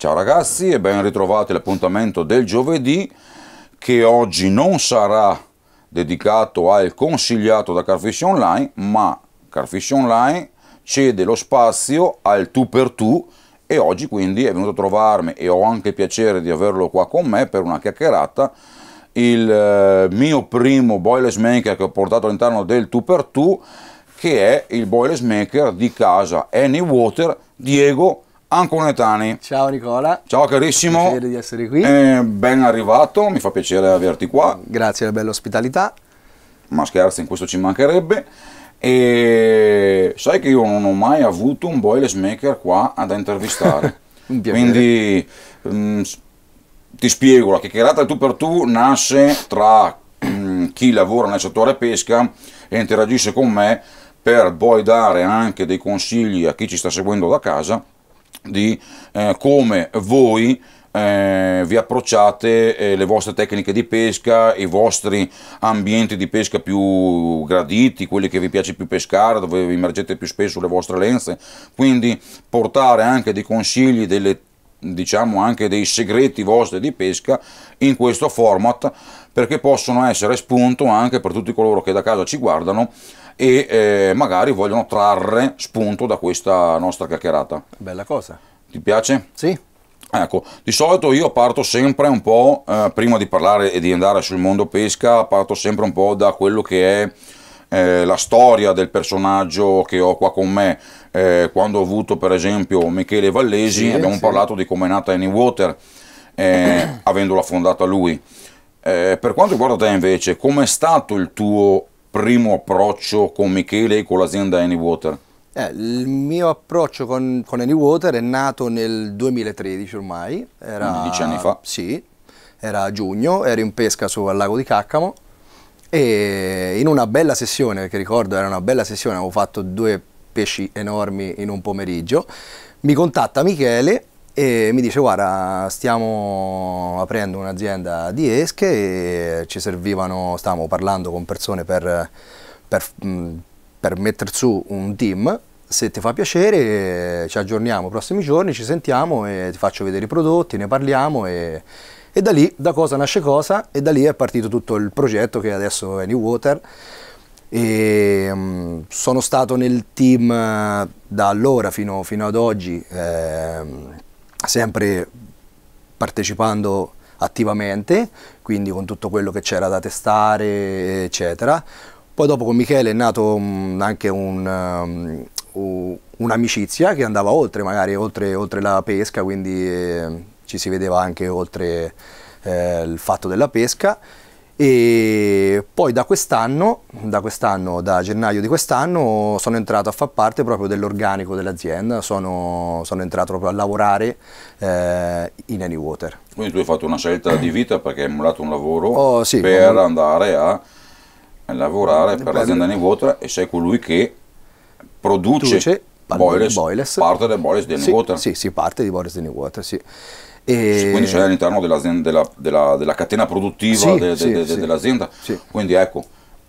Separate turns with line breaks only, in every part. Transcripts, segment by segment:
Ciao ragazzi e ben ritrovati all'appuntamento del giovedì che oggi non sarà dedicato al consigliato da Carfish Online ma Carfish Online cede lo spazio al tu per tu e oggi quindi è venuto a trovarmi e ho anche il piacere di averlo qua con me per una chiacchierata il eh, mio primo boilers maker che ho portato all'interno del tu per tu che è il boilers maker di casa Anywater Diego Anconetani. Ciao Nicola. Ciao carissimo. Piacere di essere qui. Eh, ben arrivato, mi fa piacere averti qua. Grazie della bella ospitalità. Ma scherzi, in questo ci mancherebbe. E sai che io non ho mai avuto un boilermaker maker qua ad intervistare. Quindi mh, mm, ti spiego, la chiacchierata tu per tu nasce tra mh, mm, chi lavora nel settore pesca e interagisce con me per poi dare anche dei consigli a chi ci sta seguendo da casa di eh, come voi eh, vi approcciate eh, le vostre tecniche di pesca, i vostri ambienti di pesca più graditi, quelli che vi piace più pescare, dove vi immergete più spesso le vostre lenze, quindi portare anche dei consigli, delle, diciamo anche dei segreti vostri di pesca in questo format perché possono essere spunto anche per tutti coloro che da casa ci guardano e eh, magari vogliono trarre spunto da questa nostra chiacchierata. Bella cosa. Ti piace? Sì. Ecco, di solito io parto sempre un po', eh, prima di parlare e di andare sul mondo pesca, parto sempre un po' da quello che è eh, la storia del personaggio che ho qua con me. Eh, quando ho avuto per esempio Michele Vallesi, sì, abbiamo sì. parlato di come è nata Annie Water, eh, avendola fondata lui. Eh, per quanto riguarda te invece, com'è stato il tuo primo approccio con Michele e con l'azienda Anywater?
Eh, il mio approccio con, con Anywater è nato nel 2013 ormai. Era, 10 anni fa? Sì, era a giugno, ero in pesca su, al lago di Caccamo e in una bella sessione, che ricordo era una bella sessione, avevo fatto due pesci enormi in un pomeriggio, mi contatta Michele e mi dice guarda stiamo aprendo un'azienda di esche e ci servivano, stavamo parlando con persone per, per, mm, per mettere su un team, se ti fa piacere ci aggiorniamo i prossimi giorni, ci sentiamo e ti faccio vedere i prodotti, ne parliamo e, e da lì da cosa nasce cosa e da lì è partito tutto il progetto che adesso è New Water e, um, sono stato nel team eh, da allora fino, fino ad oggi. Eh, sempre partecipando attivamente, quindi con tutto quello che c'era da testare, eccetera. Poi dopo con Michele è nato mm, anche un, um, un'amicizia che andava oltre, magari oltre, oltre la pesca, quindi eh, ci si vedeva anche oltre eh, il fatto della pesca e poi da quest'anno, da, quest da gennaio di quest'anno, sono entrato a far parte proprio dell'organico dell'azienda, sono, sono, entrato proprio a lavorare eh, in Anywater. Quindi tu hai fatto una scelta di
vita perché hai emulato un lavoro oh, sì, per come... andare a lavorare per, per l'azienda Anywater e sei colui che produce, produce boilers, boilers. parte del boilers di Anywater. Sì, sì, sì, parte di boilers di Anywater, sì. E... Quindi c'è all'interno della, della, della, catena produttiva sì, de, de, sì, de, sì. dell'azienda. Quindi ecco,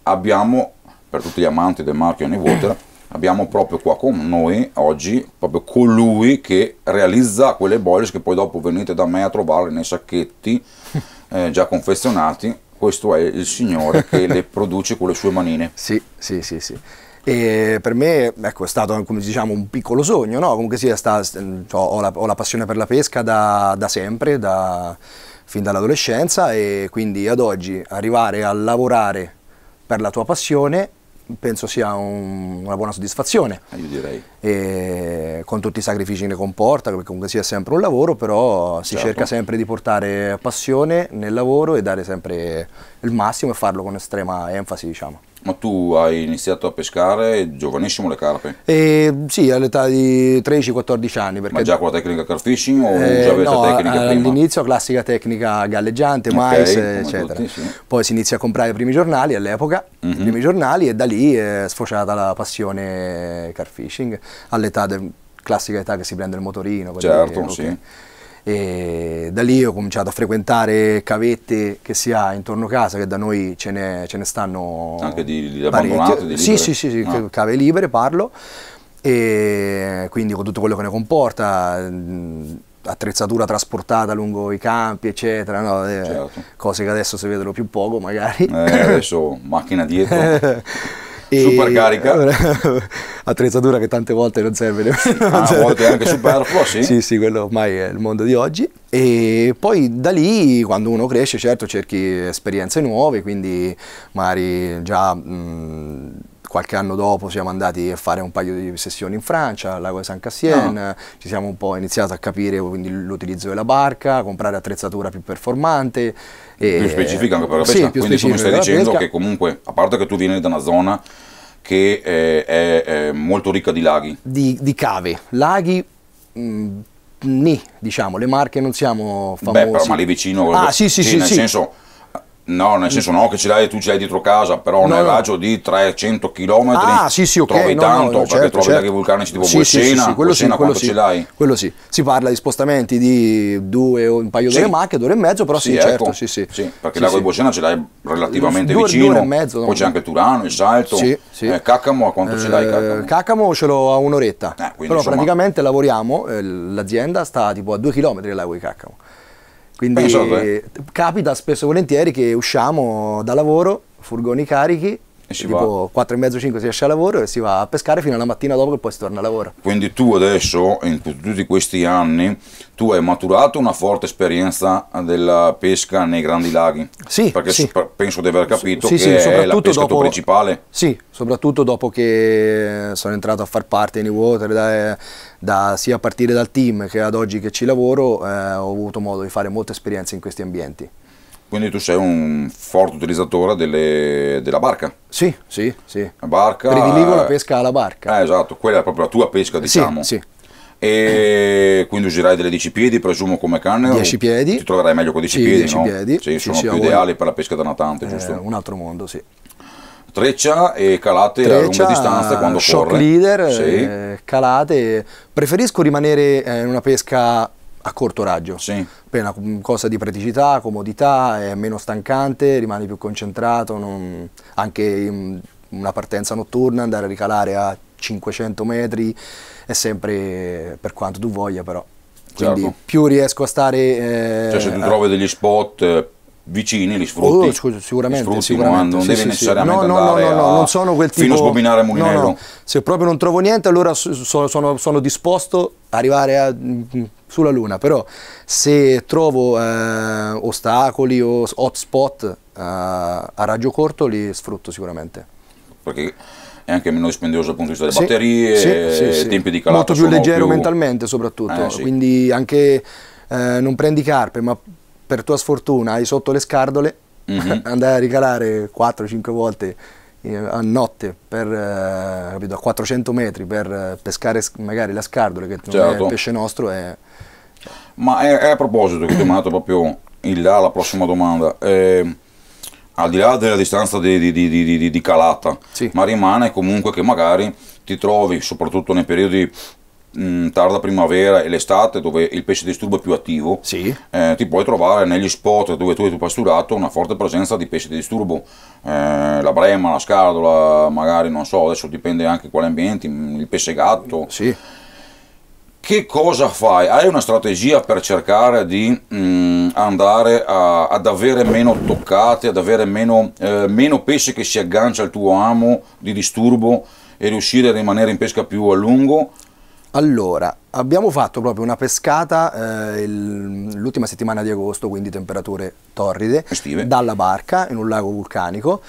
abbiamo, per tutti gli amanti del marchio Honeywater, abbiamo proprio qua con noi oggi proprio colui che realizza quelle boilies che poi dopo venite da me a trovarle nei sacchetti eh, già confezionati. Questo è il signore che le produce con le sue manine. Sì, sì, sì, sì. E per me ecco, è stato come diciamo, un piccolo
sogno, no? comunque sia, sta, mm, cioè, ho, la, ho, la, passione per la pesca da, da sempre, da, fin dall'adolescenza e quindi ad oggi arrivare a lavorare per la tua passione penso sia un, una buona soddisfazione. Eh, io direi. E con tutti i sacrifici che comporta, perché comunque sia sempre un lavoro, però si certo. cerca sempre di portare passione nel lavoro e dare sempre il massimo e farlo con estrema enfasi, diciamo.
Ma tu hai iniziato a pescare giovanissimo le carpe?
Eh, sì, all'età di 13-14 anni. Ma già
con la tecnica car fishing o eh, già avete no, tecnica
All'inizio classica tecnica galleggiante, okay, mais, eccetera. Tutti, sì. Poi si inizia a comprare i primi giornali all'epoca, mm -hmm. i mhm. primi giornali e da lì è sfociata la passione car fishing all'età classica età che si prende il motorino. Certo, dire, sì e da lì ho cominciato a frequentare cavette che si ha intorno a casa che da noi ce ne, ce ne stanno anche
di, di abbandonate? Di sì, sì, sì, sì ah.
cave libere parlo e quindi con tutto quello che ne comporta attrezzatura trasportata lungo i campi eccetera no? Eh, certo. cose che adesso si vedono più poco magari eh, adesso macchina dietro
E Supercarica.
Allora, attrezzatura che tante volte non serve ah, nemmeno. Ah, volte anche superfluo, sì. Sì, sì, quello ormai è il mondo di oggi. E poi da lì, quando uno cresce, certo, cerchi esperienze nuove, quindi magari già... Mh, mm, qualche anno dopo siamo andati a fare un paio di sessioni in Francia, al lago di San Cassien, no. Ah. ci siamo un po' iniziati a capire l'utilizzo della barca, comprare attrezzatura più performante. E, più specifica anche per la pesca, sì, quindi tu mi stai dicendo che
comunque, a parte che tu vieni da una zona che è, eh, è, è molto ricca di laghi. Di, di cave,
laghi... Mh, mm, nì, diciamo, le Marche non siamo famose. Beh, però ma lì vicino... Ah, sì, sì, sì, nel sì. senso
No, nel mm. senso no, che ce l'hai tu ce l'hai dietro casa, però no, nel no. raggio di 300 km ah, sì, sì, okay, trovi no, tanto, no, certo, perché trovi certo. anche vulcanici tipo sì, Bolsena, sì, sì, quello Bolsena sì, quello ce l'hai?
Quello sì, si parla di spostamenti di due o un paio di sì. d'ore macchine, d'ora e mezzo, però sì, sì ecco. certo, sì, sì. sì perché sì, l'ago di Bolsena ce l'hai relativamente due, vicino, due e mezzo, poi c'è anche Turano, il Salto, sì, sì. Eh,
Cacamo a quanto eh, ce l'hai eh, Cacamo?
Cacamo ce l'ho a un'oretta, eh, però praticamente lavoriamo, eh, l'azienda sta tipo a due chilometri dal lago di Cacamo. Quindi eh, capita spesso e volentieri che usciamo da lavoro, furgoni carichi, si tipo va. 4 e mezzo 5 si esce a lavoro e si va a pescare fino alla mattina dopo che poi si torna a lavoro.
Quindi tu adesso, in tutti questi anni, tu hai maturato una forte esperienza della pesca nei grandi laghi. Sì. Perché sì. penso di aver capito sì, che sì, è la pesca dopo, principale.
Sì, soprattutto dopo che sono entrato a far parte di New Water, da, sia a partire dal team che ad oggi che ci lavoro eh, ho avuto modo di fare molte esperienze in questi ambienti.
Quindi tu sei un forte utilizzatore delle, della barca? Sì, sì, sì. La barca... Prediligo la
pesca alla barca. Eh,
esatto, quella è proprio la tua pesca diciamo. Sì, sì. E quindi userai delle 10 piedi, presumo come canne. 10 piedi. Ti troverai meglio con 10 sì, piedi, 10 no? piedi. Sì, sono più ideali per la pesca da natante, eh, giusto? Eh, un altro mondo, sì treccia e calate treccia, a lunga distanza quando shock corre. leader, sì. eh,
calate. Preferisco rimanere eh, in una pesca a corto raggio, sì. per una cosa di praticità, comodità, è meno stancante, rimani più concentrato, non... anche in una partenza notturna, andare a ricalare a 500 metri è sempre per quanto tu voglia però. Quindi certo. più riesco a stare... Eh, cioè se tu trovi
degli spot eh, vicini li oh, sfrutti. Oh, scusa,
sicuramente, sfrutti, sicuramente. Non, sì, devi sì, necessariamente sì. No, no, no, no, a... non sono quel tipo... Fino a sbobinare Mulinello. No, no. Se proprio non trovo niente allora sono, sono, sono disposto ad arrivare a, mm, mm, sulla luna, però se trovo eh, ostacoli o hotspot eh, a raggio corto li sfrutto sicuramente.
Perché è anche meno dispendioso dal punto di vista delle batterie, sì, sì, tempi di calata. Molto più leggero più...
mentalmente soprattutto, eh, quindi anche... Eh, non prendi carpe, ma per tua sfortuna hai sotto le scardole, mm -hmm. andai a ricalare 4-5 volte eh, a notte per, eh, capito, a 400 metri per eh, pescare magari la scardola che certo. è il pesce nostro. È...
Ma è, eh, è a proposito che ti ho mandato proprio in là la prossima domanda. Eh, al di là della distanza di, di, di, di calata, sì. ma rimane comunque che magari ti trovi, soprattutto nei periodi mh, mm, tarda primavera e l'estate dove il pesce disturbo è più attivo sì. eh, ti puoi trovare negli spot dove tu hai tu pasturato una forte presenza di pesce di disturbo eh, la brema, la scardola magari non so adesso dipende anche quali ambienti mm, il pesce gatto sì. che cosa fai? hai una strategia per cercare di mh, mm, andare a, ad avere meno toccate ad avere meno, eh, meno pesce che si aggancia al tuo amo di disturbo e riuscire a rimanere in pesca più a lungo
allora, abbiamo fatto proprio una pescata eh, l'ultima settimana di agosto, quindi temperature torride, Estive. dalla barca in un lago vulcanico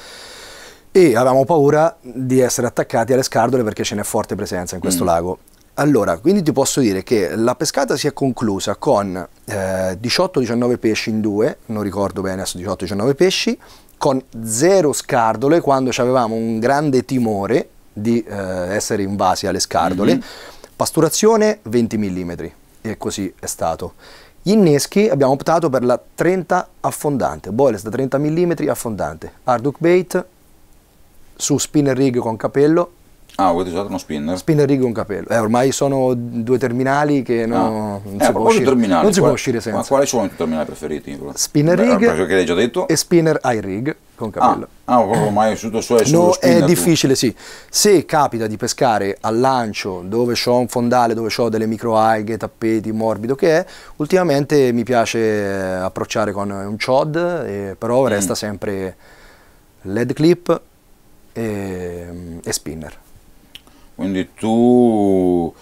e avevamo paura di essere attaccati alle scardole perché ce n'è forte presenza in questo mm. lago. Allora, quindi ti posso dire che la pescata si è conclusa con eh, 18-19 pesci in due, non ricordo bene adesso 18-19 pesci, con zero scardole quando avevamo un grande timore di eh, essere invasi alle scardole. Mm -hmm Pasturazione 20 mm e così è stato. Gli inneschi abbiamo optato per la 30 affondante, boilers da 30 mm affondante, hardhook bait su spinner rig con capello.
Ah, avete usato uno spinner?
Spinner rig con capello. Eh, ormai sono due terminali che no, ah. non, eh, si, può uscire. non si può uscire senza. Ma
quali sono i tuoi terminali preferiti? Spinner rig Beh, che l'hai già detto. e
spinner high rig
con capello. Ah, ah proprio mai sul suo no, È tu. difficile,
sì. Se capita di pescare al lancio dove ho un fondale, dove ho delle microalghe, tappeti, morbido che è, ultimamente mi piace approcciare con un chod, eh, però mm. resta sempre led clip
e, e spinner. Quindi tu...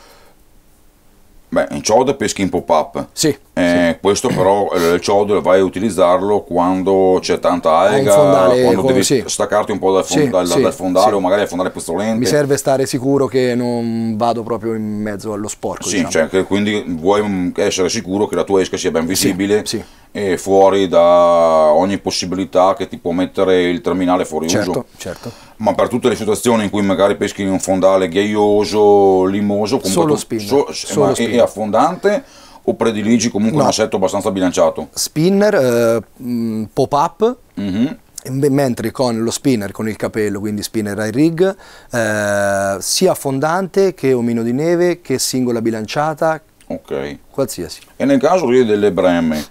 Beh, in chod peschi in pop-up. Sì. Eh, sì. Questo però eh, il ciodolo vai a utilizzarlo quando c'è tanta alga, fondale, quando devi sì. staccarti un po' dal, fond- sì, dal, dal fondale o magari dal fondale pistolente. Mi serve
stare sicuro che non vado proprio in mezzo allo sporco.
Sì, diciamo. cioè, quindi vuoi mm, essere sicuro che la tua esca sia ben visibile e fuori da ogni possibilità che ti può mettere il terminale fuori certo, uso. Certo. Ma per tutte le situazioni in cui magari peschi in un fondale ghiaioso, limoso, comunque solo tu, so, e affondante o prediligi comunque no. un assetto abbastanza bilanciato?
Spinner, eh, mm, pop-up. Mm-hmm mentre con lo spinner con il capello, quindi spinner high rig, eh, sia fondante che omino di neve, che singola bilanciata, okay. qualsiasi.
E nel caso lì delle bremme,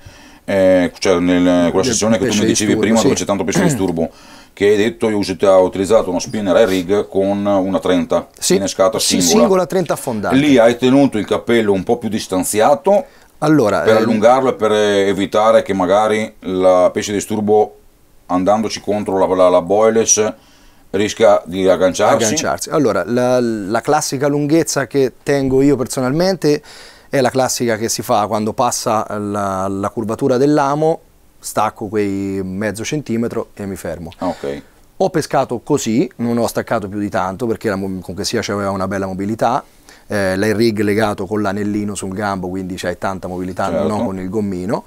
eh, cioè nel, quella sessione che tu mi dicevi disturbo, prima sì. dove c'è tanto pesce disturbo, che hai detto io ho utilizzato uno spinner e rig con una 30 sì, innescata singola. Sì, singola
30 affondata.
Lì hai tenuto il capello un po' più distanziato allora, per ehm... allungarlo e per evitare che magari la pesce disturbo andandoci contro la, la, la boiless rischia di agganciarsi. agganciarsi.
Allora, la, la classica lunghezza che tengo io personalmente è la classica che si fa quando passa la, la curvatura dell'amo stacco quei mezzo centimetro e mi fermo. Ah, okay. Ho pescato così, non ho staccato più di tanto perché la, comunque sia c'aveva una bella mobilità, eh, l'air legato con l'anellino sul gambo, quindi c'è tanta mobilità, certo. non con il gommino.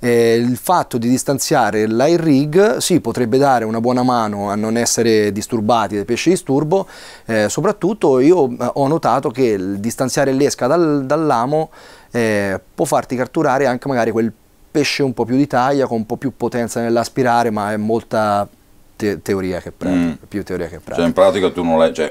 Eh, il fatto di distanziare l'air rig sì, potrebbe dare una buona mano a non essere disturbati dai pesci disturbo, eh, soprattutto io eh, ho notato che distanziare l'esca dal, dall'amo eh, può farti catturare anche magari quel pesce un po' più di taglia, con un po' più potenza nell'aspirare, ma è molta te teoria che pratica, mm. più teoria che
pratica. Cioè in pratica tu non l'hai, cioè,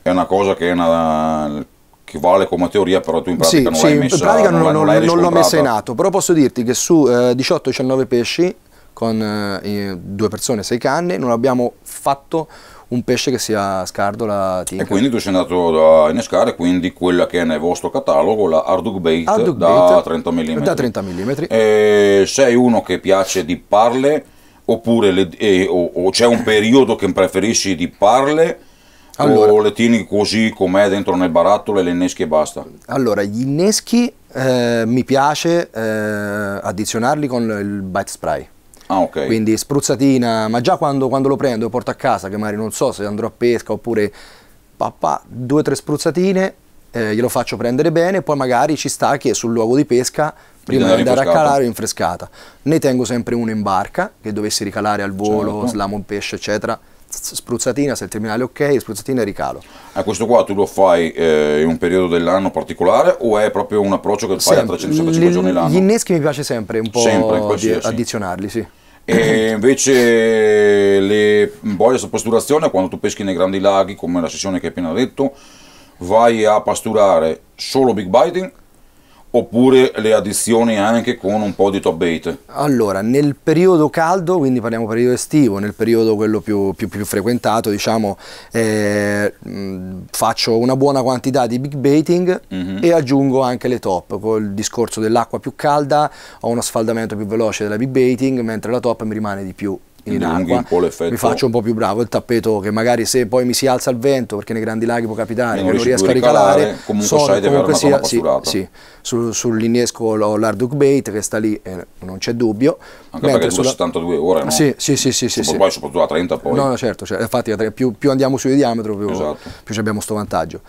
è una cosa che è una che vale come teoria, però tu in pratica sì, non sì, l'hai messa in pratica non, non, non, non l'ho messa in
atto, però posso dirti che su eh, 18-19 pesci con eh, due persone, sei canne, non abbiamo fatto un pesce che sia scardola, tinker. E quindi tu sei
andato a innescare quindi quella che è nel vostro catalogo, la Hardug Bait, Hardug da, Bait 30 mm. da 30 mm. E sei uno che piace di parle oppure le, eh, o, o c'è un periodo che preferisci di parle? Allora, o le tieni così com'è dentro nel barattolo e le inneschi e basta?
Allora, gli inneschi eh, mi piace eh, addizionarli con il bite spray. Ah, okay. Quindi spruzzatina, ma già quando, quando lo prendo lo porto a casa, che magari non so se andrò a pesca oppure papà, due o tre spruzzatine, eh, glielo faccio prendere bene, poi magari ci sta che sul luogo di pesca, prima di andare a calare, rinfrescata. Ne tengo sempre uno in barca, che dovessi ricalare al volo, certo. slamo un pesce, eccetera. Spruzzatina,
se il terminale è ok, spruzzatina e ricalo. A questo qua tu lo fai eh, in un periodo dell'anno particolare o è proprio un approccio che fai sempre. a 365 giorni l'anno? Gli
inneschi mi piace sempre un po' sempre,
addizionarli, sì. E invece le boie a pasturazione, quando tu peschi nei grandi laghi, come la sessione che hai appena detto, vai a pasturare solo big biting oppure le addizioni anche con un po' di top bait? Allora,
nel periodo caldo, quindi parliamo periodo estivo, nel periodo quello più, più, più frequentato, diciamo, eh, mm, faccio una buona quantità di big baiting uh mhm. -huh. e aggiungo anche le top, con il discorso dell'acqua più calda ho uno sfaldamento più veloce della big baiting, mentre la top mi rimane di più in acqua, in mi faccio un po' più bravo il tappeto che magari se poi mi si alza il vento perché nei grandi laghi può capitare non, non riesco a ricalare, ricalare comunque sono, sai comunque di aver sì, sì, Sul, sull'innesco l'Arduc Bait che sta lì eh, non c'è dubbio
anche Mentre perché sulla... 72 ore no? sì sì sì sì, sì, sì. poi soprattutto a 30 poi no, no
certo, certo infatti più, più, andiamo sui di diametro più, esatto. più abbiamo questo vantaggio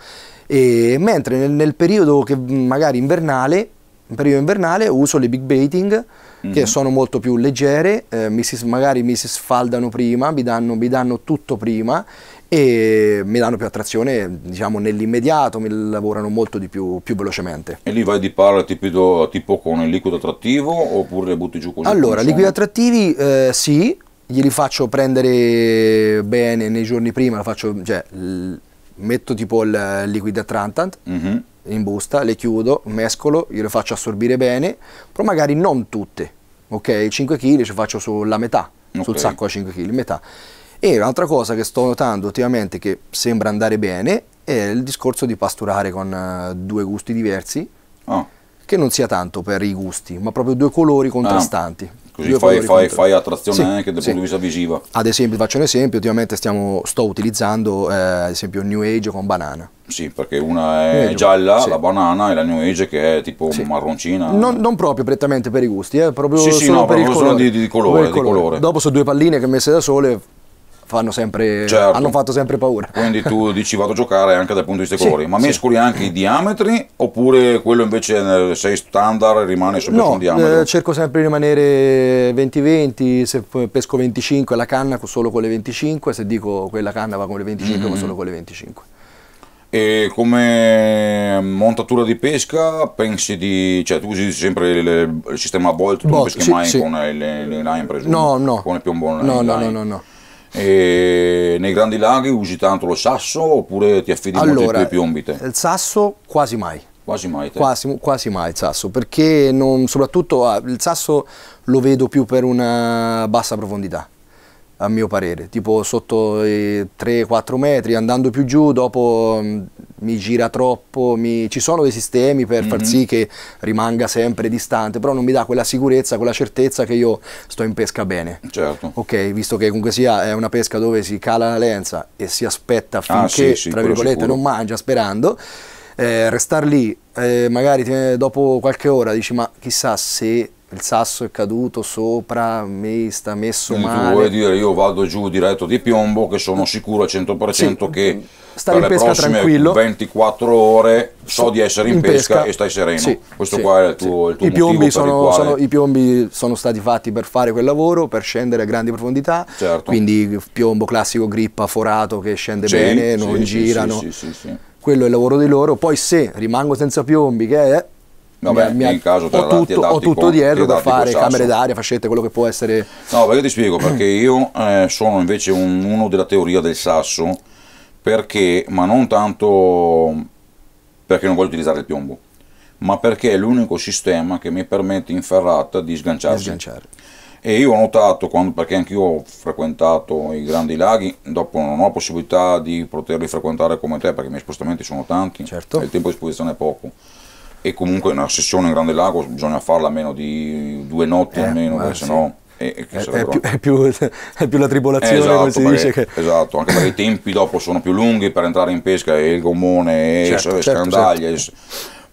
e, mentre nel, nel periodo che magari invernale in periodo invernale uso le big baiting che mhm. sono molto più leggere, eh, mi si, magari mi si sfaldano prima, mi danno, mi danno tutto prima e mi danno più attrazione diciamo nell'immediato, mi lavorano molto di più, più
velocemente. E lì vai di palla tipo, tipo, con il liquido attrattivo oppure le butti giù con così? Allora, liquidi
attrattivi eh, sì, glieli faccio prendere bene nei giorni prima, faccio, cioè, l- metto tipo il liquid attractant, mm-hmm in busta, le chiudo, mescolo, gliele faccio assorbire bene, però magari non tutte, ok? 5 kg ci faccio sulla metà, okay. sul sacco a 5 kg, metà. E un'altra cosa che sto notando ultimamente che sembra andare bene è il discorso di pasturare con eh, due gusti diversi, oh. che non sia tanto per i gusti, ma proprio due colori ah. contrastanti. Oh
Così fai, fai, fai, attrazione sì, anche dal sì. punto di vista visivo.
Ad esempio, faccio un esempio, ultimamente stiamo, sto utilizzando eh, ad esempio New Age con banana. Sì, perché
una è Age, gialla, sì. la banana, e la New Age che è tipo sì. marroncina. Non,
non, proprio prettamente per i gusti, eh, proprio sì, sì, no, per il colore. Di, di, colore, colore. Di colore. Dopo sono due palline che messe da sole
fanno sempre, certo. hanno
fatto sempre paura.
Quindi tu dici vado a giocare anche dal punto di vista dei sì, colori, ma sì. mescoli anche i diametri oppure quello invece sei standard e rimane sempre no, diametro? Eh,
cerco sempre di rimanere 20-20, se pesco 25 la canna solo con le 25, se dico quella canna va con le 25 mm va solo con le 25.
E come montatura di pesca pensi di... cioè tu usi sempre il, il sistema Bolt, tu non peschi sì, mai con le, le line presumo? No, no. Con il piombo? No, no, no, no, no. E nei grandi laghi usi tanto lo sasso oppure ti affidi allora, molto ai piombi? Il sasso quasi mai. Quasi mai, quasi,
quasi mai il sasso, perché non, soprattutto ah, il sasso lo vedo più per una bassa profondità a mio parere, tipo sotto i 3-4 metri, andando più giù, dopo mm, mi gira troppo, mi... ci sono dei sistemi per mm -hmm. far mhm. sì che rimanga sempre distante, però non mi dà quella sicurezza, quella certezza che io sto in pesca bene. Certo. Ok, visto che comunque sia è una pesca dove si cala la lenza e si aspetta ah, finché, ah, sì, sì, tra virgolette, non mangia sperando, eh, restare lì, eh, magari dopo qualche ora dici ma chissà se il sasso è caduto sopra, mi sta messo Quindi male. Tu vuoi
dire io vado giù diretto di piombo che sono sicuro al 100% sì, che per le prossime tranquillo. 24 ore so di essere in, in pesca, pesca, e stai sereno. Sì, Questo sì, qua è il tuo, sì. il tuo I piombi sono, quale... sono,
I piombi sono stati fatti per fare quel lavoro, per scendere a grandi profondità, certo. quindi piombo classico grippa forato che scende bene, non girano. Sì, sì, Quello è il lavoro di loro, poi se rimango senza piombi, che è No, beh, mi ha, in caso ho tutto, ho tutto dietro da fare, camere d'aria, fascette, quello che può essere... No,
perché ti spiego, perché io eh, sono invece un, uno della teoria del sasso, perché, ma non tanto perché non voglio utilizzare il piombo, ma perché è l'unico sistema che mi permette in ferrata di sganciarsi. Di sganciare. E io ho notato, quando, perché anche io ho frequentato i grandi laghi, dopo non ho possibilità di poterli frequentare come te, perché i miei spostamenti sono tanti, certo. e il tempo a disposizione è poco e comunque una sessione in Grande Lago bisogna farla meno di due notti eh, almeno, perché sì. sennò è, è, è, più, è, più, è, più, la tribolazione, esatto, come si perché, dice. Che... Esatto, anche perché i tempi dopo sono più lunghi per entrare in pesca e il gommone e certo, le certo, scandaglie. Certo.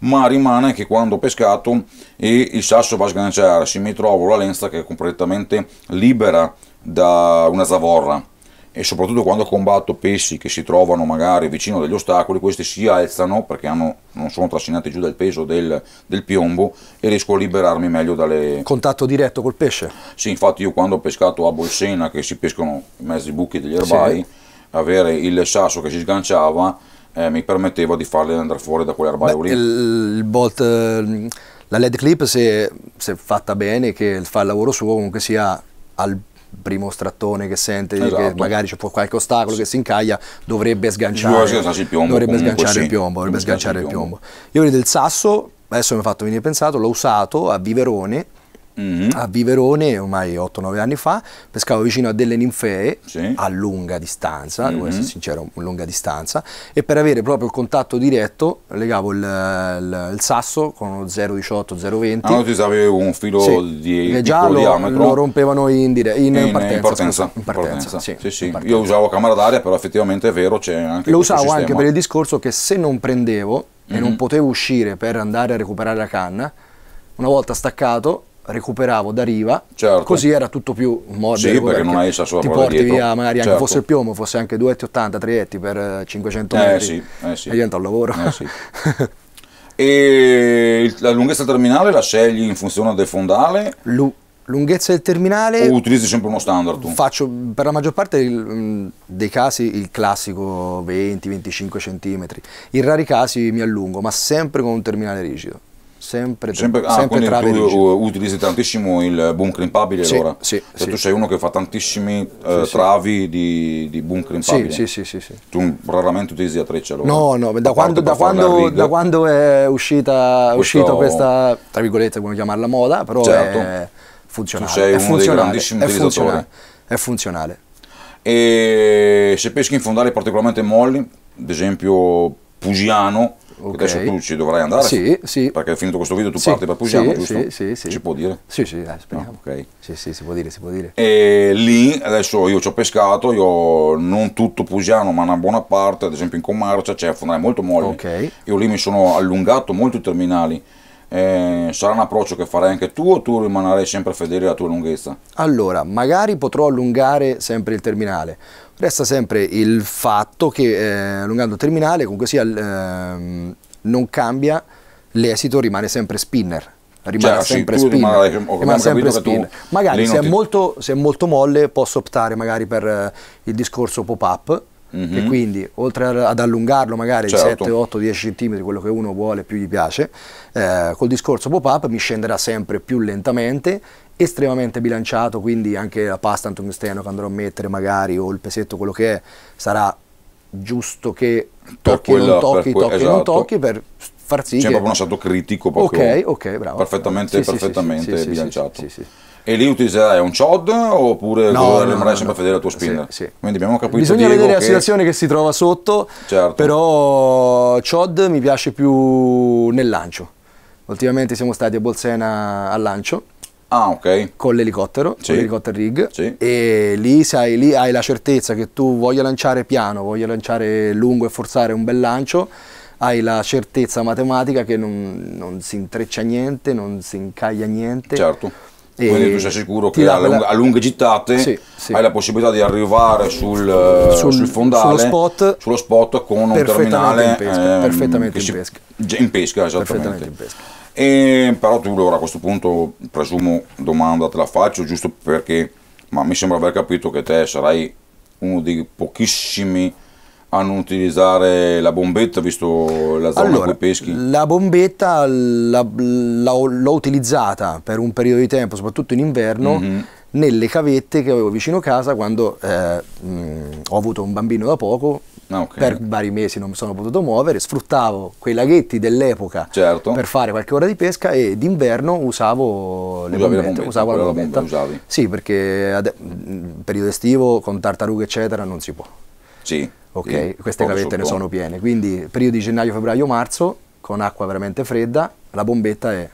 Ma rimane che quando ho pescato e il sasso va a sganciarsi, mi trovo la lenza che è completamente libera da una zavorra e soprattutto quando combatto pesci che si trovano magari vicino agli ostacoli, questi si alzano perché hanno, non sono trascinati giù dal peso del, del, piombo e riesco a liberarmi meglio dalle... Contatto diretto col pesce? Sì, infatti io quando ho pescato a Bolsena, che si pescano in mezzo ai buchi degli erbai, sì. avere il sasso che si sganciava eh, mi permetteva di farle andare fuori da quell'erbaio lì. Il
bolt... Ehm, la LED clip, se, se fatta bene, che fa il lavoro suo, comunque sia al primo strattone che sente esatto. che magari c'è qualche ostacolo che si incaglia dovrebbe sganciare il piombo, dovrebbe sganciare sì. il piombo dovrebbe sganciare il piombo. io vedo il sasso adesso mi ha fatto venire pensato l'ho usato a Viverone mm-hmm. a Viverone ormai 8-9 anni fa, pescavo vicino a delle ninfee sì. a lunga distanza, mm-hmm. devo essere mhm. sincero, a lunga distanza, e per avere proprio il contatto diretto legavo il, il, il sasso con uno 0,18, 0,20. Ah, non ti sapevo un filo sì. di eh, che già lo, rompevano in, dire, in, in, partenza. In partenza,
in partenza, sì, sì, in partenza. Io usavo camera d'aria, però effettivamente è vero, c'è anche... Lo usavo sistema. anche per il
discorso che se non prendevo e mm-hmm. non mhm. potevo uscire per andare a recuperare la canna, una volta staccato recuperavo da riva, certo. così era tutto più morbido. Sì, perché, non hai essa sua Ti porti dietro. via magari certo. anche fosse il piombo, fosse anche 2,80, 3 etti per 500 eh, eh, metri. Sì, eh sì, E diventa un lavoro. Eh sì.
e la lunghezza terminale la scegli in funzione del fondale? Lu
lunghezza del terminale o utilizzi sempre uno standard tu?
faccio per la maggior parte il, mm, dei casi il
classico 20-25 cm in rari casi mi allungo ma sempre con un terminale rigido Sempre, sempre, ah, sempre tra tu
utilizzi tantissimo il boom crimpabile sì, allora? Sì, cioè, sì. Tu sei uno che fa tantissimi uh, sì, travi di, di boom crimpabile? Sì, sì, sì, sì, Tu raramente utilizzi la treccia allora? No, no, da quando, da, quando, da
quando, è uscita Questo... questa, tra virgolette come chiamarla moda, però certo. è
funzionale. Tu sei uno dei grandissimi utilizzatori.
È funzionale.
E se peschi in fondali particolarmente molli, ad esempio Pugiano, Okay. Adesso tu ci dovrai andare. Sì, sì. Perché finito questo video tu sì, parti per Pusiano, sì, giusto? Sì,
sì, sì. Si può dire? Sì, sì, dai, speriamo. No, ah, ok. Sì, sì, si può dire, si può dire.
E lì adesso io ci ho pescato, io non tutto Pusiano, ma una buona parte, ad esempio in commercio c'è fondale molto molle. Ok. Io lì mi sono allungato molto i terminali. Eh, sarà un approccio che farei anche tu o tu rimanerai sempre fedele alla tua lunghezza?
Allora, magari potrò allungare sempre il terminale Resta sempre il fatto che eh, allungando il terminale comunque sia eh, non cambia l'esito, rimane sempre spinner. Rimane cioè, sempre sì, spinner. Rimane, rimane sempre spinner. Magari se è, molto, se è, molto, molle posso optare magari per eh, il discorso pop-up Mm-hmm. E quindi oltre ad allungarlo magari certo. 7, 8, 10 cm, quello che uno vuole più gli piace, eh, col discorso pop-up mi scenderà sempre più lentamente estremamente bilanciato, quindi anche la pasta in che andrò a mettere magari o il pesetto, quello che è, sarà giusto che tocchi, quella, non tocchi, que- tocchi, esatto. non tocchi per far sì C'è che... proprio un assetto
critico, proprio ok, ok, bravo. Perfettamente, sì, perfettamente sì, bilanciato. Sì, e lì utilizzerai un CHOD oppure no, rimarrai no, sempre no. fedele al tuo spin? Sì, sì. Quindi abbiamo capito Bisogna Diego, vedere che... la situazione
che si trova sotto, certo. però CHOD mi piace più nel lancio. Ultimamente siamo stati a Bolsena al lancio. Ah, okay. Con l'elicottero, sì. con l'elicotter rig. Sì. E lì, sai, lì hai la certezza che tu voglia lanciare piano, voglia lanciare lungo e forzare un bel lancio, hai la certezza matematica che non, non si intreccia niente, non si incaglia niente. Certo
quindi tu sei sicuro che a, a lunghe gittate sì, sì. hai la possibilità di arrivare sul, sul, sul fondale, sullo spot, sullo spot con un terminale in pesca, ehm, perfettamente in pesca. In pesca, esattamente. In pesca. E, però tu allora a questo punto presumo domanda te la faccio giusto perché ma mi sembra aver capito che te sarai uno dei pochissimi a non utilizzare la bombetta visto la zona allora, in cui peschi? La bombetta
l'ho utilizzata per un periodo di tempo, soprattutto in inverno, mm -hmm. nelle cavette che avevo vicino casa quando eh, mh, mm, ho avuto un bambino da poco. Ah, okay. Per vari mesi non mi sono potuto muovere, sfruttavo quei laghetti dell'epoca certo. per fare qualche ora di pesca e d'inverno usavo le Usavi bombette, bombetta, usavo la bombetta. La bombetta. Sì, perché ad, mm, periodo estivo con tartarughe eccetera non si può.
Sì. Ok, queste gavette ne sono piene.
Quindi di gennaio, febbraio, marzo con acqua veramente fredda,
la bombetta è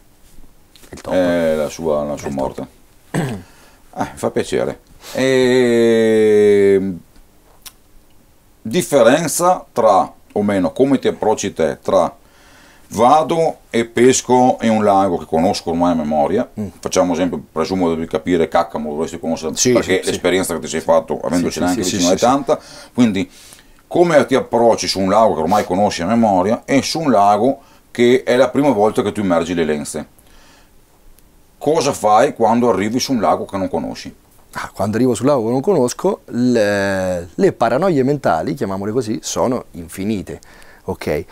il top. È la sua, la sua morta. Ah, fa piacere. E... Ehm, differenza tra, o meno, come ti approcci te tra vado e pesco in un lago che conosco ormai a memoria, mm. facciamo esempio, presumo di capire Caccamo, dovresti conoscere, sì, perché sì, l'esperienza sì. che ti sei fatto, avendocela anche vicino è tanta, quindi come ti approcci su un lago che ormai conosci a memoria e su un lago che è la prima volta che tu immergi le lenze. Cosa fai quando arrivi su un lago che non conosci? Ah, quando arrivo sul lago che non conosco, le, le paranoie mentali,
chiamiamole così, sono infinite. Ok?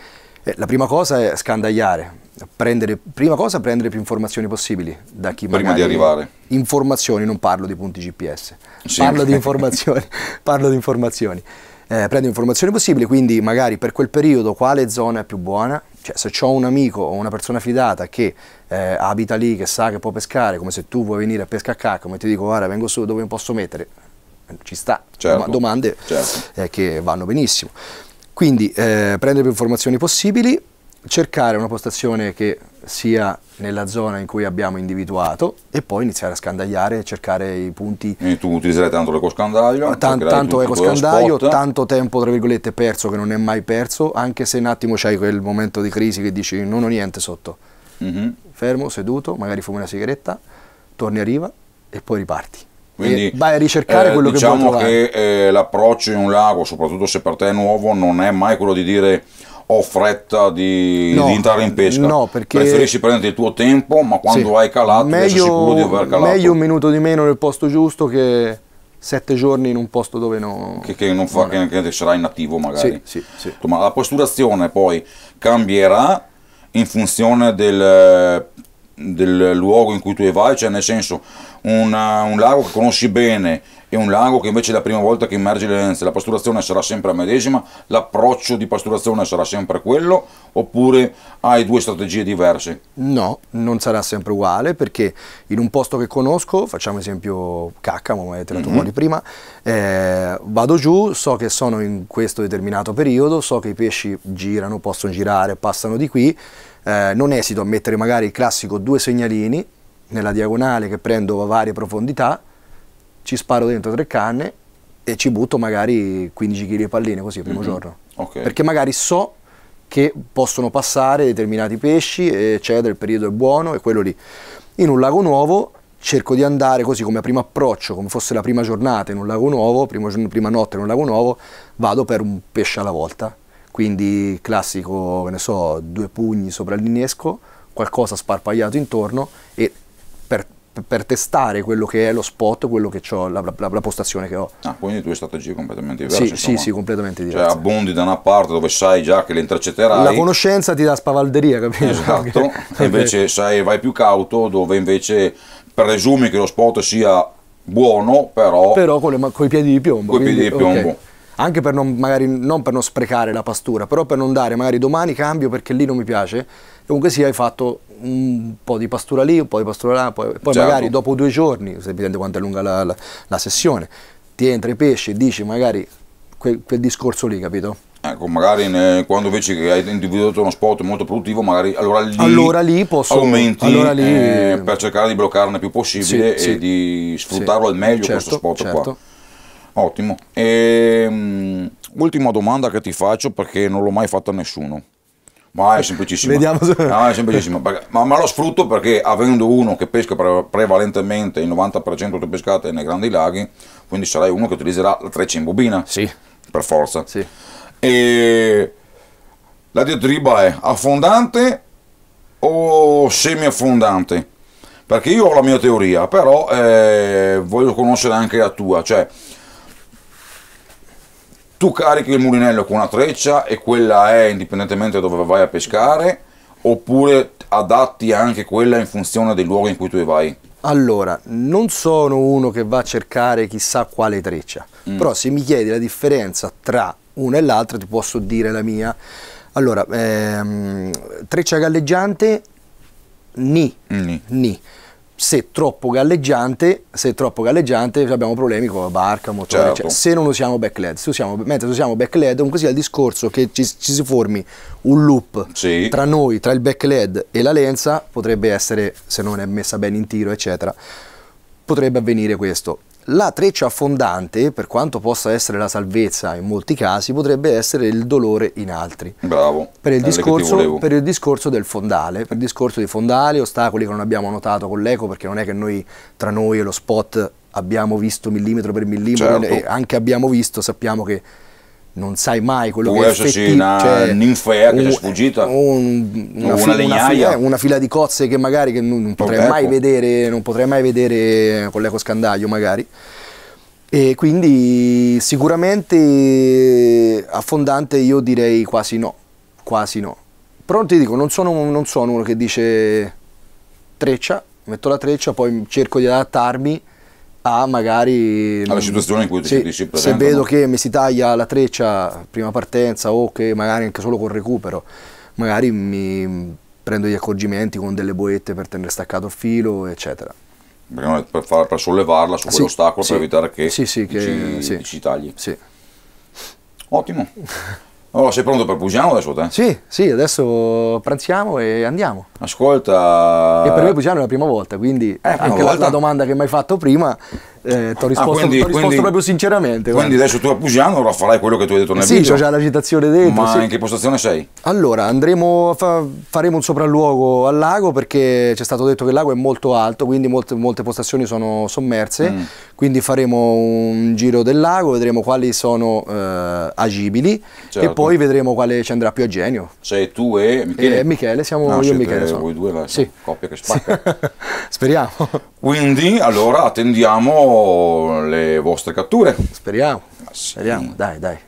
Eh, la prima cosa è scandagliare, prendere, prima cosa prendere più informazioni possibili da chi magari... Prima di arrivare. Informazioni, non parlo di punti GPS, sì. parlo di informazioni, parlo di informazioni. Eh, prendo informazioni possibili, quindi magari per quel periodo quale zona è più buona, cioè se ho un amico o una persona fidata che eh, abita lì, che sa che può pescare, come se tu vuoi venire a pesca a cacca, come ti dico guarda vengo su dove mi posso mettere, ci sta, certo. domande certo. Eh, che vanno benissimo. Quindi eh, prendere più informazioni possibili, cercare una postazione che sia nella zona in cui abbiamo individuato e poi iniziare a scandagliare e cercare
i punti. Quindi tu utilizzerai tanto l'ecoscandaglio, Tan tanto ecoscandaglio,
tanto tempo tra virgolette perso che non è mai perso, anche se un attimo c'hai quel momento di crisi che dici non ho niente sotto. Mm -hmm. Fermo, seduto, magari fumi una sigaretta, torni a riva e poi riparti.
Quindi, vai a ricercare eh, quello diciamo che vuoi Diciamo che eh, l'approccio in un lago, soprattutto se per te è nuovo, non è mai quello di dire ho fretta di, no, di entrare in pesca. No, perché preferisci prendere il tuo tempo, ma quando sì, hai calato meglio, sei sicuro di aver calato. Meglio un
minuto di meno nel posto giusto che sette giorni in un posto dove no, che, che non fa, che, che sarà inattivo magari.
Sì, sì, ma la posturazione poi cambierà in funzione del del luogo in cui tu vai, cioè nel senso una, eh, un lago che conosci bene e un lago che invece è la prima volta che immergi le lenze, la pasturazione sarà sempre la medesima, l'approccio di pasturazione sarà sempre quello, oppure hai due strategie diverse?
No, non sarà sempre uguale perché in un posto che conosco, facciamo esempio Cacca, come avete detto mhm. un po' di prima, eh, vado giù, so che sono in questo determinato periodo, so che i pesci girano, possono girare, passano di qui, eh, non esito a mettere magari il classico due segnalini nella diagonale che prendo a varie profondità, ci sparo dentro tre canne e ci butto magari 15 kg di palline così il primo mm -hmm. giorno. Okay. Perché magari so che possono passare determinati pesci, eccetera, il periodo è buono e quello lì. In un lago nuovo cerco di andare così come primo approccio, come fosse la prima giornata in un lago nuovo, prima, prima notte in un lago nuovo, vado per un pesce alla volta quindi classico, che ne so, due pugni sopra l'innesco, qualcosa sparpagliato intorno e per, per, testare quello che è lo spot, quello che ho, la, la, la, postazione che ho. Ah, quindi due strategie completamente diverse. Sì, sì, sì, completamente cioè, diverse. Cioè abbondi
da una parte dove sai già che le intercetterai. La
conoscenza ti dà spavalderia, capito? Esatto, e invece
sai, vai più cauto dove invece presumi che lo spot sia buono, però... Però
con, le, con i piedi di piombo. Con i piedi di piombo. Okay anche per non, magari, non per non sprecare la pastura, però per non dare magari domani cambio perché lì non mi piace, comunque sì hai fatto un po' di pastura lì, un po' di pastura là, poi, poi magari dopo due giorni, se dipende quanto è lunga la, la, la sessione, ti entra i pesci e dici magari quel, quel discorso lì, capito?
Ecco, magari ne, quando invece che hai individuato uno spot molto produttivo, magari allora lì, allora lì posso, aumenti allora lì, eh, per cercare di bloccarne il più possibile sì, e sì. di sfruttarlo sì, al meglio certo, questo spot certo. qua. Ottimo. E, um, ultima domanda che ti faccio perché non l'ho mai fatta a nessuno. Ma è semplicissimo. se... No, è semplicissimo. Perché, ma, ma, lo sfrutto perché avendo uno che pesca pre- prevalentemente il 90% delle pescate nei grandi laghi, quindi sarai uno che utilizzerà la treccia in bobina. Sì. Per forza. Sì. E la diatriba è affondante o semiaffondante? Perché io ho la mia teoria, però eh, voglio conoscere anche la tua. Cioè, tu carichi il mulinello con una treccia e quella è indipendentemente da dove vai a pescare oppure adatti anche quella in funzione del luogo in cui tu vai?
Allora, non sono uno che va a cercare chissà quale treccia, mm. però se mi chiedi la differenza tra una e l'altra ti posso dire la mia. Allora, ehm, treccia galleggiante, ni, mm. ni se troppo galleggiante, se troppo galleggiante abbiamo problemi con la barca, motore, cioè, certo. cioè, se non usiamo backled, se usiamo, mentre usiamo backled comunque sia il discorso che ci, ci si formi un loop sì. tra noi, tra il backled e la lenza potrebbe essere, se non è messa bene in tiro eccetera, potrebbe avvenire questo. La treccia affondante, per quanto possa essere la salvezza in molti casi, potrebbe essere il dolore in altri.
Bravo. Per il, discorso,
per il discorso, del fondale, per il discorso dei fondali, ostacoli che non abbiamo notato con l'eco, perché non è che noi tra noi e lo spot abbiamo visto millimetro per millimetro, certo. e anche abbiamo visto, sappiamo che non sai mai quello Può che esserci una cioè, ninfea che un, è
sfuggita un, una, una, una, fila, eh,
una, fila, di cozze che magari che non, non, potrei ecco. mai vedere, non, potrei mai vedere con l'eco scandaglio magari e quindi sicuramente affondante io direi quasi no quasi no però ti dico non sono, non sono uno che dice treccia metto la treccia poi cerco di adattarmi a
magari... Alla situazione in cui ti sì, dici Se vedo
che mi si taglia la treccia prima partenza o che magari anche solo col recupero, magari mi prendo gli accorgimenti con delle boette per tenere staccato il filo, eccetera.
Per, far, per, sollevarla su quell'ostacolo sì, per sì, evitare che, sì, sì, che ci, sì. ci tagli.
Ottimo.
Allora, oh, sei pronto per Pugiano adesso te?
Sì, sì, adesso pranziamo e andiamo.
Ascolta... E per me
Pugiano è la prima volta, quindi eh, anche la, la domanda che mi hai fatto prima eh, ho ah, risposto, ah, quindi, risposto quindi, proprio sinceramente. Quindi
guarda. adesso tu a Pugiano ora farai quello che tu hai detto nel sì, video. Sì, ho già
l'agitazione dentro. Ma sì. in che postazione sei? Allora, andremo, fa, faremo un sopralluogo al lago perché ci è stato detto che il lago è molto alto, quindi molte, molte postazioni sono sommerse. Mm. Quindi faremo un giro del lago, vedremo quali sono eh, agibili certo. e poi vedremo quale ci andrà più a genio.
Sei tu e Michele? E Michele, siamo no, io e Michele. Voi due, la sì. coppia che spacca. Speriamo. Quindi allora attendiamo le vostre catture. Speriamo. Ah, sì. Speriamo, dai, dai.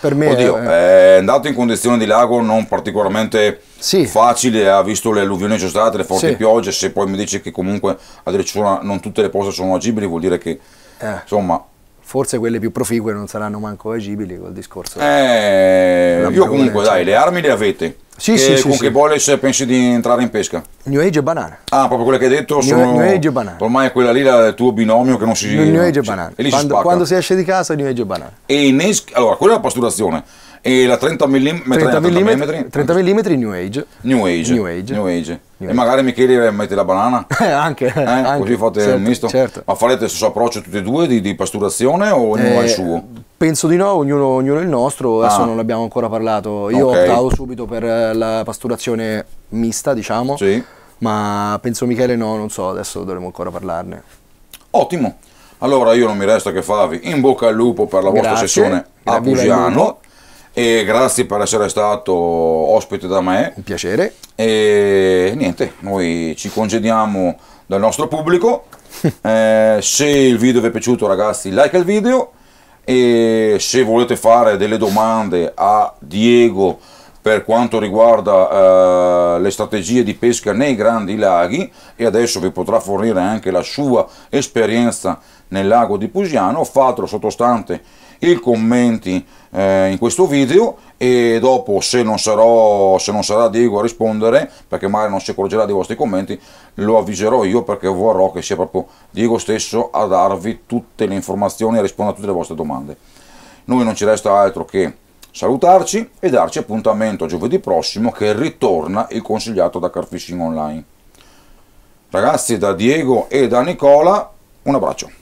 Per me Oddio, eh, eh.
è andato in condizioni di lago non particolarmente sì. facile, ha visto le alluvioni sono state, le forti sì. piogge, se poi mi dici che comunque addirittura non tutte le poste sono agibili vuol dire che eh. insomma forse quelle più proficue non saranno manco agibili col discorso. Eh, io comunque dai, le armi le avete. Sì, che, sì, sì, con sì. che bolless pensi di entrare in pesca?
New Age e banana.
Ah, proprio quella che hai detto New, sono... New Age e banana. Ormai è quella lì la, il tuo binomio che non si... New, New Age e banana. E lì quando, si quando
si esce di casa New Age e banana.
E innesca... Allora, quella è la pasturazione. E la 30 mm, 30 mm,
30 mm New Age.
New Age. New Age. New Age. e magari Michele eh, mette la banana.
Eh, anche, eh, anche. Così fate certo, un misto. Certo. Ma
farete lo stesso approccio tutti e due di, di pasturazione o ognuno ha il eh, suo?
Penso di no, ognuno, ognuno il nostro, adesso ah. non abbiamo ancora parlato. Io okay. optavo subito per eh, la pasturazione mista, diciamo. Sì. Ma penso Michele no, non so, adesso dovremo ancora parlarne.
Ottimo. Allora io non mi resta che farvi in bocca al lupo per la Grazie. vostra sessione a Bugiano e grazie per essere stato ospite da me. Un piacere. E niente, noi ci congediamo dal nostro pubblico. eh, se il video vi è piaciuto ragazzi like il video e se volete fare delle domande a Diego per quanto riguarda eh, le strategie di pesca nei grandi laghi e adesso vi potrà fornire anche la sua esperienza nel lago di Pusiano fatelo sottostante i commenti eh, in questo video e dopo se non, sarò, se non sarà Diego a rispondere perché magari non si accorgerà dei vostri commenti lo avviserò io perché vorrò che sia proprio Diego stesso a darvi tutte le informazioni e rispondere a tutte le vostre domande noi non ci resta altro che salutarci e darci appuntamento giovedì prossimo che ritorna il consigliato da Carfishing Online ragazzi da Diego e da Nicola un abbraccio